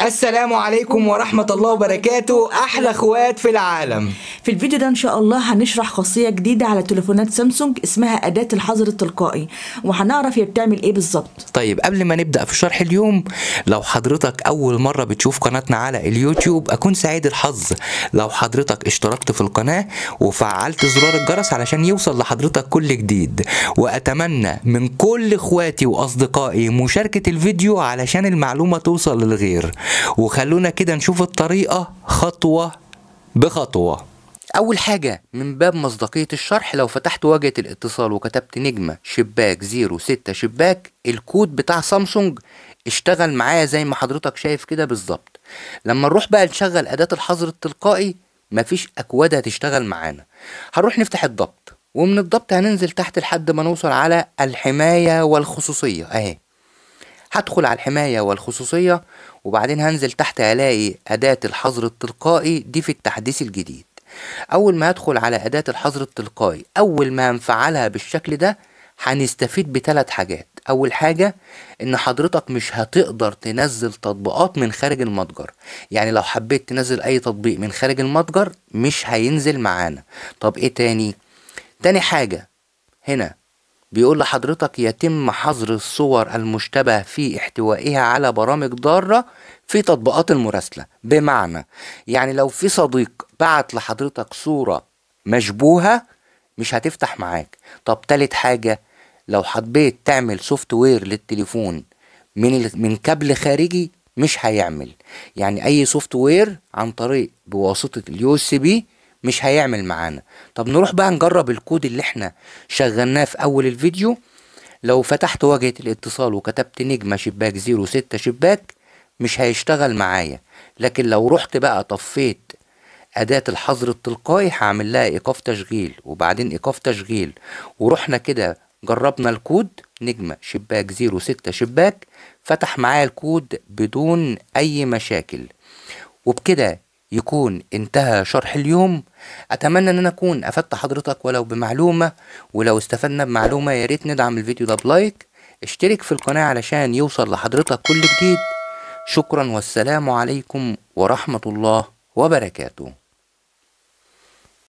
السلام عليكم ورحمة الله وبركاته أحلى أخوات في العالم في الفيديو ده ان شاء الله هنشرح خاصيه جديده على تليفونات سامسونج اسمها اداه الحظر التلقائي وهنعرف هي بتعمل ايه بالظبط طيب قبل ما نبدا في شرح اليوم لو حضرتك اول مره بتشوف قناتنا على اليوتيوب اكون سعيد الحظ لو حضرتك اشتركت في القناه وفعلت زرار الجرس علشان يوصل لحضرتك كل جديد واتمنى من كل اخواتي واصدقائي مشاركه الفيديو علشان المعلومه توصل للغير وخلونا كده نشوف الطريقه خطوه بخطوه أول حاجة من باب مصداقية الشرح لو فتحت واجهة الاتصال وكتبت نجمة شباك 06 شباك الكود بتاع سامسونج اشتغل معايا زي ما حضرتك شايف كده بالظبط لما نروح بقى نشغل أداة الحظر التلقائي مفيش أكواد هتشتغل معانا هنروح نفتح الضبط ومن الضبط هننزل تحت لحد ما نوصل على الحماية والخصوصية اهي هدخل على الحماية والخصوصية وبعدين هنزل تحت هلاقي أداة الحظر التلقائي دي في التحديث الجديد اول ما هدخل على اداة الحظر التلقائي اول ما هنفعلها بالشكل ده هنستفيد بتلات حاجات اول حاجة ان حضرتك مش هتقدر تنزل تطبيقات من خارج المتجر يعني لو حبيت تنزل اي تطبيق من خارج المتجر مش هينزل معانا طب ايه تاني تاني حاجة هنا بيقول لحضرتك يتم حظر الصور المشتبه في احتوائها على برامج ضارة في تطبيقات المراسلة بمعنى يعني لو في صديق بعت لحضرتك صورة مشبوهة مش هتفتح معاك طب تالت حاجة لو حبيت تعمل سوفت وير للتليفون من من كابل خارجي مش هيعمل يعني اي سوفت وير عن طريق بواسطه اليو اس بي مش هيعمل معانا طب نروح بقى نجرب الكود اللي احنا شغلناه في اول الفيديو لو فتحت واجهة الاتصال وكتبت نجمة شباك زيرو ستة شباك مش هيشتغل معايا لكن لو رحت بقى طفيت أداة الحظر التلقائي هعمل لها إيقاف تشغيل وبعدين إيقاف تشغيل ورحنا كده جربنا الكود نجمة شباك زيرو ستة شباك فتح معايا الكود بدون أي مشاكل وبكده يكون انتهى شرح اليوم اتمنى ان انا اكون افدت حضرتك ولو بمعلومه ولو استفدنا بمعلومه يا ريت ندعم الفيديو ده بلايك اشترك في القناه علشان يوصل لحضرتك كل جديد شكرا والسلام عليكم ورحمه الله وبركاته